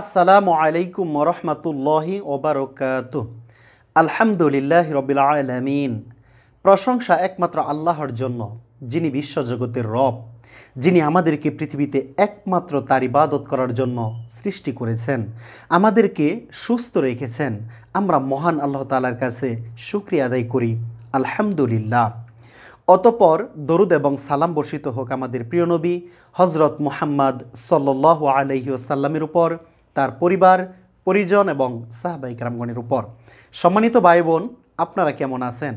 আসসালামু আলাইকুম রহমতুল্লাহি ওবরকাত আলহামদুলিল্লাহ রবিল আলমিন প্রশংসা একমাত্র আল্লাহর জন্য যিনি বিশ্বজগতের রব যিনি আমাদেরকে পৃথিবীতে একমাত্র তার ইবাদত করার জন্য সৃষ্টি করেছেন আমাদেরকে সুস্থ রেখেছেন আমরা মহান আল্লাহ তালার কাছে সুক্রিয়া আদায় করি আলহামদুলিল্লাহ অতপর দরুদ এবং সালাম বর্ষিত হোক আমাদের প্রিয় নবী হজরত মুহাম্মদ সাল্লাহ আলহিউসাল্লামের উপর তার পরিবার পরিজন এবং সাহবাইকরামগণের উপর সম্মানিত ভাই বোন আপনারা কেমন আছেন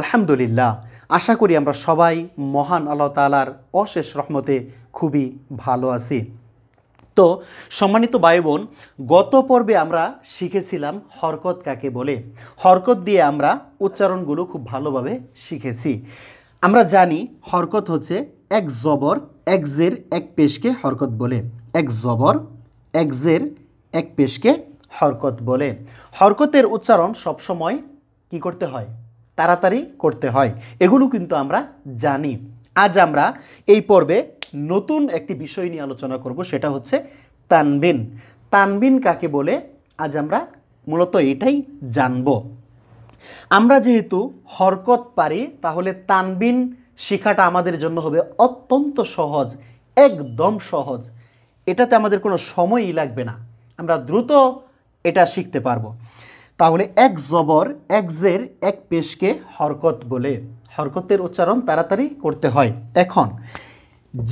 আলহামদুলিল্লাহ আশা করি আমরা সবাই মহান আল্লাহ তালার অশেষ রহমতে খুবই ভালো আছি তো সম্মানিত ভাই বোন গত পর্বে আমরা শিখেছিলাম হরকত কাকে বলে হরকত দিয়ে আমরা উচ্চারণগুলো খুব ভালোভাবে শিখেছি আমরা জানি হরকত হচ্ছে এক জবর এক জের এক পেশকে হরকত বলে এক জবর এক্সের এক পেশকে হরকত বলে হরকতের উচ্চারণ সবসময় কি করতে হয় তাড়াতাড়ি করতে হয় এগুলো কিন্তু আমরা জানি আজ আমরা এই পর্বে নতুন একটি বিষয় নিয়ে আলোচনা করব সেটা হচ্ছে তানবিন তানবিন কাকে বলে আজ আমরা মূলত এটাই জানব আমরা যেহেতু হরকত পারি তাহলে তানবিন শেখাটা আমাদের জন্য হবে অত্যন্ত সহজ একদম সহজ এটাতে আমাদের কোনো সময়ই লাগবে না আমরা দ্রুত এটা শিখতে পারবো তাহলে এক জবর এক জের এক পেশকে হরকত বলে হরকতের উচ্চারণ তাড়াতাড়ি করতে হয় এখন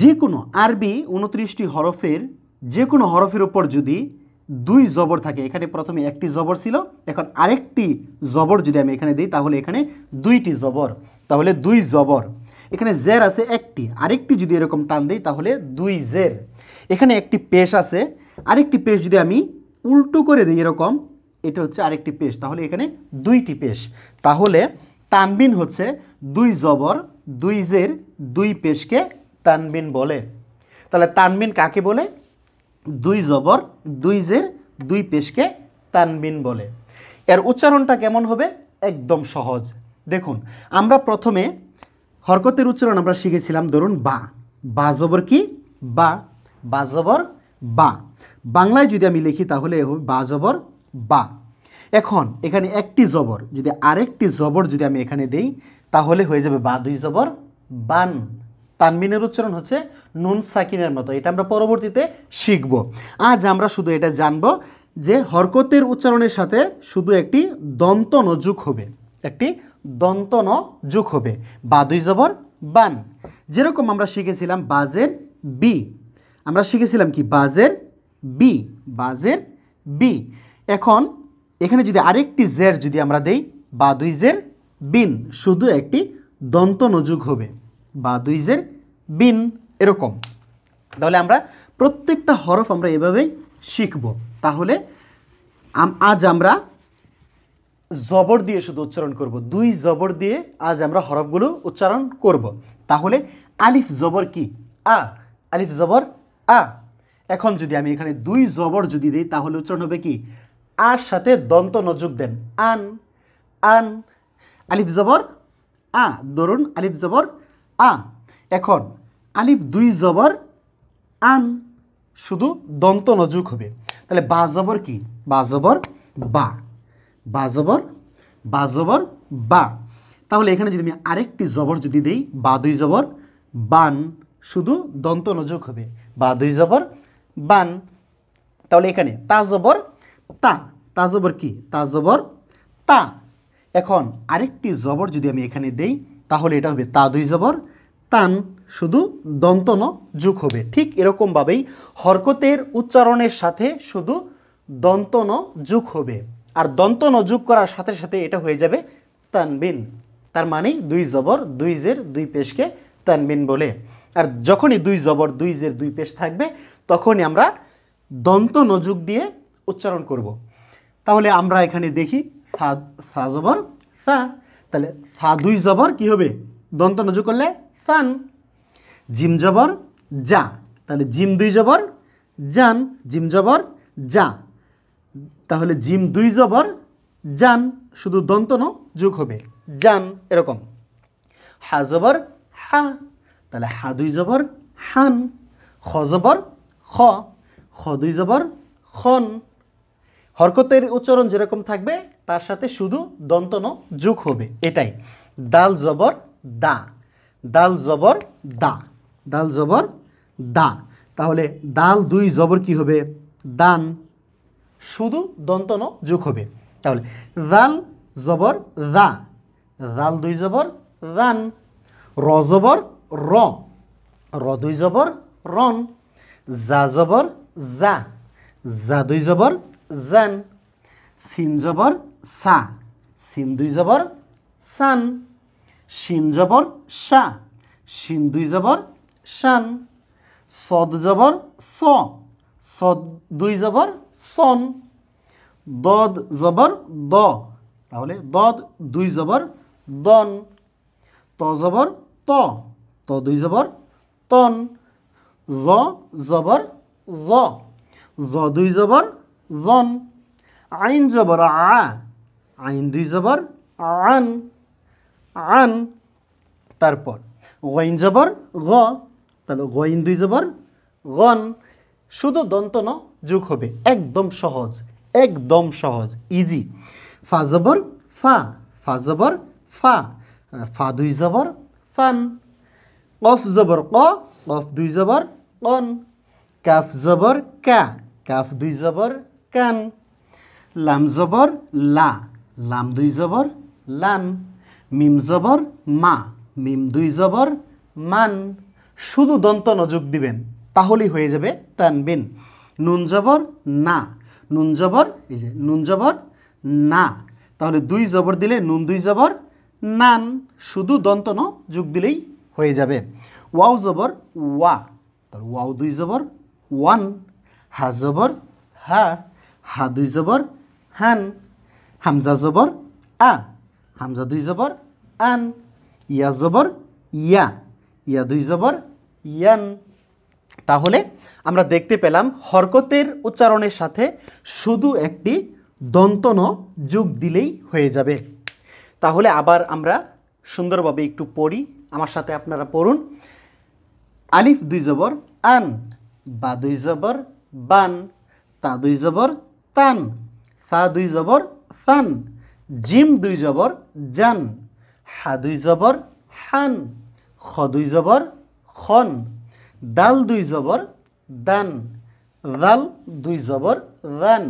যে কোনো আরবি উনত্রিশটি হরফের যে কোনো হরফের ওপর যদি দুই জবর থাকে এখানে প্রথমে একটি জবর ছিল এখন আরেকটি জবর যদি আমি এখানে দিই তাহলে এখানে দুইটি জবর তাহলে দুই জবর এখানে জের আছে একটি আরেকটি যদি এরকম টান দিই তাহলে দুই জের এখানে একটি পেশ আছে আরেকটি পেশ যদি আমি উল্টো করে দিই এরকম এটা হচ্ছে আরেকটি পেশ তাহলে এখানে দুইটি পেশ তাহলে তানবিন হচ্ছে দুই জবর দুই জের দুই পেশকে তানবিন বলে তাহলে তানবিন কাকে বলে দুই জবর দুই জের দুই পেশকে তানবিন বলে এর উচ্চারণটা কেমন হবে একদম সহজ দেখুন আমরা প্রথমে হরকতের উচ্চারণ আমরা শিখেছিলাম ধরুন বা বা জবর কি বা বাজবর বা বাংলায় যদি আমি লিখি তাহলে হবে বাজবর বা এখন এখানে একটি জবর যদি আরেকটি জবর যদি আমি এখানে দেই তাহলে হয়ে যাবে বা দুই জবর বান তানমিনের উচ্চারণ হচ্ছে নুন সাকিনের মতো এটা আমরা পরবর্তীতে শিখব আজ আমরা শুধু এটা জানব যে হরকতের উচ্চারণের সাথে শুধু একটি দন্তন যুগ হবে একটি দন্তন যুগ হবে বা দুই জবর বান যেরকম আমরা শিখেছিলাম বাজের বি আমরা শিখেছিলাম কি বাজের বি বাজের বি এখন এখানে যদি আরেকটি জের যদি আমরা দেই বা দুই জের বিন শুধু একটি দন্ত নজুক হবে বা দুই জের বিন এরকম তাহলে আমরা প্রত্যেকটা হরফ আমরা এভাবেই শিখব তাহলে আজ আমরা জবর দিয়ে শুধু উচ্চারণ করব দুই জবর দিয়ে আজ আমরা হরফগুলো উচ্চারণ করব তাহলে আলিফ জবর কি আ আলিফ জবর আ এখন যদি আমি এখানে দুই জবর যদি দিই তাহলে উচ্চারণ হবে কি আর সাথে দন্ত নজুক দেন আন আন আলিফ জবর আ দরুন আলিফ জবর আ এখন আলিফ দুই জবর আন শুধু দন্ত নজুক হবে তাহলে বা জবর কি বা জবর বা বা জবর বা জবর বা তাহলে এখানে যদি আমি আরেকটি জবর যদি দিই বা দুই জবর বান শুধু দন্ত নযোগ হবে বা দুই জবর বান তাহলে এখানে তা জবর তা তা জবর কি তা জবর তা এখন আরেকটি জবর যদি আমি এখানে দেই তাহলে এটা হবে তা দুই জবর তান শুধু দন্তন যুগ হবে ঠিক এরকমভাবেই হরকতের উচ্চারণের সাথে শুধু দন্তন যুগ হবে আর দন্তন যুগ করার সাথে সাথে এটা হয়ে যাবে তানবিন তার মানে দুই জবর দুই জের দুই পেশকে তানবিন বলে আর যখনই দুই জবর দুই জের দুই পেশ থাকবে তখনই আমরা দন্ত নজুক দিয়ে উচ্চারণ করব। তাহলে আমরা এখানে দেখি সা সা জবর সা তাহলে সা দুই জবর কি হবে দন্ত নজুক করলে সান জিম জবর যা তাহলে জিম দুই জবর যান জিম জবর যা তাহলে জিম দুই জবর যান শুধু দন্তন যুগ হবে যান এরকম হা জবর হা তাহলে হা দুই জবর হান খ জবর খ খ দুই জবর খন হরকতের উচ্চারণ যেরকম থাকবে তার সাথে শুধু দন্তন যুগ হবে এটাই দাল জবর দা দাল জবর দা দাল জবর দা তাহলে দাল দুই জবর কি হবে দান শুধু দন্তন যোগ হবে তাহলে দাল জবর দা দাল দুই জবর দান রজবর র র দুই জবর রন জা জবর জা যা দুই জবর জান সিন জবর সা সিন দুই জবর সান সিন জবর সা সিন দুই জবর সান সদ জবর স সদ দুই জবর সন দদ জবর দ তাহলে দদ দুই জবর দন ত জবর ত ত দুই জবর তন জ জবর জ জ দুই জবর জন আইন জবর আ আইন দুই জবর আন আন তারপর গইন জবর গ তাহলে গইন দুই জবর গন শুধু দন্ত ন যোগ হবে একদম সহজ একদম সহজ ইজি ফা জবর ফা ফা জবর ফা ফা দুই জবর ফান কফ জবর ক কফ দুই জবর কন কাফ জবর কা কাফ দুই জবর কান লাম জবর লা লাম দুই জবর লান মিম জবর মা মিম দুই জবর মান শুধু দন্ত নযোগ দিবেন তাহলেই হয়ে যাবে তানবিন নুন জবর না নুন জবর এই যে নুন জবর না তাহলে দুই জবর দিলে নুন দুই জবর নান শুধু দন্ত ন যোগ দিলেই হয়ে যাবে ওয়াও জবর ওয়া তাহলে ওয়াও দুই জবর ওয়ান হা জবর হা হা দুই জবর হান হামজা জবর আ হামজা দুই জবর আন ইয়া জবর ইয়া ইয়া দুই জবর ইয়ান তাহলে আমরা দেখতে পেলাম হরকতের উচ্চারণের সাথে শুধু একটি দন্তন যোগ দিলেই হয়ে যাবে তাহলে আবার আমরা সুন্দরভাবে একটু পড়ি আমার সাথে আপনারা পড়ুন আলিফ দুই জবর আন বা দুই জবর বান তা দুই জবর তান সা দুই জবর সান জিম দুই জবর জান হা দুই জবর হান খ দুই জবর খন দাল দুই জবর দান জাল দুই জবর রান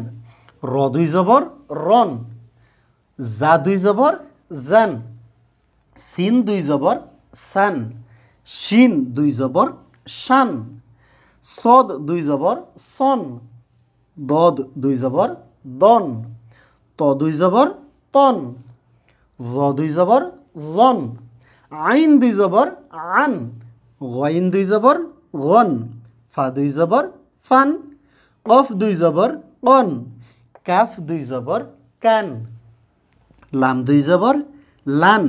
র দুই জবর রন জা দুই জবর জান সিন দুই জবর চান শিন দুই জবৰ শান চদ দুই জবৰ চন দদ দুই জবৰ দন ত দুই জবৰ তন ৱ দুই জবৰ জন আইন দুই জবৰ আন গইন দুই জবৰ গন ফা দুই জবৰ ফান কফ দুই জবৰ কণ কাফ দুই জবৰ কাণ লাম দুই জবৰ লান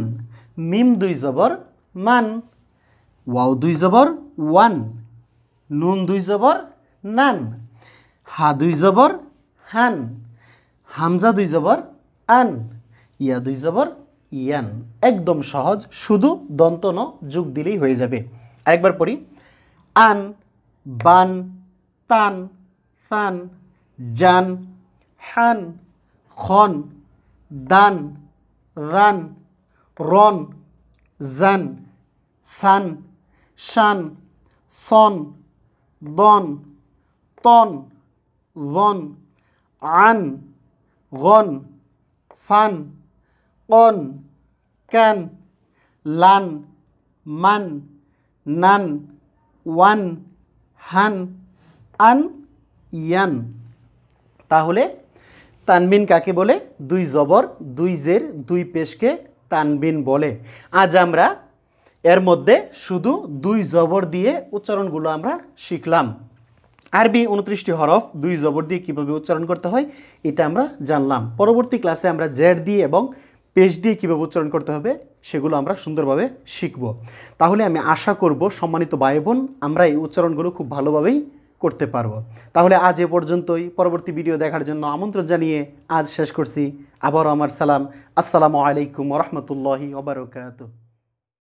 মিম দুই জবৰ মান ওয়াও দুই জবর ওয়ান নুন দুই জবর নান হা দুই জবর হান হামজা দুই জবর আন ইয়া দুই জবর ইয়ান একদম সহজ শুধু দন্তন যোগ দিলেই হয়ে যাবে আরেকবার পড়ি আন বান তান সান জান হান খন দান রান রন জান সান শান সন দন তন জন আন গন ফান কন ক্যান লান মান নান ওয়ান হান আন ইয়ান তাহলে তানবিন কাকে বলে দুই জবর দুই জের দুই পেশকে তানবিন বলে আজ আমরা এর মধ্যে শুধু দুই জবর দিয়ে উচ্চারণগুলো আমরা শিখলাম আরবি উনত্রিশটি হরফ দুই জবর দিয়ে কীভাবে উচ্চারণ করতে হয় এটা আমরা জানলাম পরবর্তী ক্লাসে আমরা জেড দিয়ে এবং পেজ দিয়ে কীভাবে উচ্চারণ করতে হবে সেগুলো আমরা সুন্দরভাবে শিখব তাহলে আমি আশা করব সম্মানিত ভাই বোন আমরা এই উচ্চারণগুলো খুব ভালোভাবেই করতে পারবো তাহলে আজ এ পর্যন্তই পরবর্তী ভিডিও দেখার জন্য আমন্ত্রণ জানিয়ে আজ শেষ করছি আবারও আমার সালাম আসসালামু আলাইকুম রহমতুল্লাহি ওবরকাত